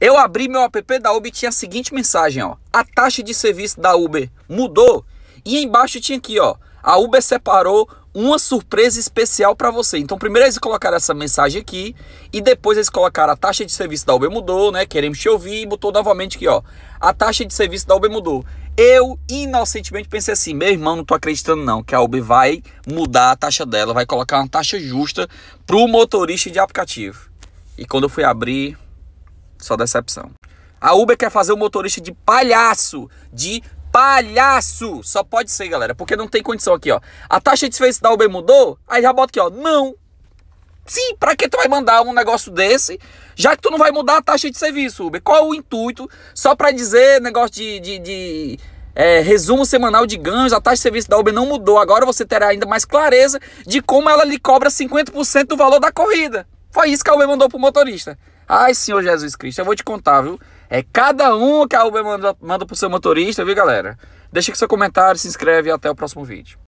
Eu abri meu app da Uber e tinha a seguinte mensagem, ó. A taxa de serviço da Uber mudou. E embaixo tinha aqui, ó. A Uber separou uma surpresa especial para você. Então, primeiro eles colocaram essa mensagem aqui e depois eles colocaram a taxa de serviço da Uber mudou, né? Queremos te ouvir e botou novamente aqui, ó. A taxa de serviço da Uber mudou. Eu inocentemente pensei assim, meu irmão, não tô acreditando não que a Uber vai mudar a taxa dela, vai colocar uma taxa justa pro motorista de aplicativo. E quando eu fui abrir, só decepção. A Uber quer fazer o motorista de palhaço, de palhaço. Só pode ser, galera, porque não tem condição aqui, ó. A taxa de serviço da Uber mudou, aí já bota aqui, ó, não. Sim, pra que tu vai mandar um negócio desse, já que tu não vai mudar a taxa de serviço, Uber? Qual é o intuito? Só pra dizer negócio de... de, de é, resumo semanal de ganhos, a taxa de serviço da Uber não mudou. Agora você terá ainda mais clareza de como ela lhe cobra 50% do valor da corrida. Foi isso que a Uber mandou pro motorista. Ai, Senhor Jesus Cristo, eu vou te contar, viu? É cada um que a Uber manda, manda pro seu motorista, viu, galera? Deixa aqui seu comentário, se inscreve e até o próximo vídeo.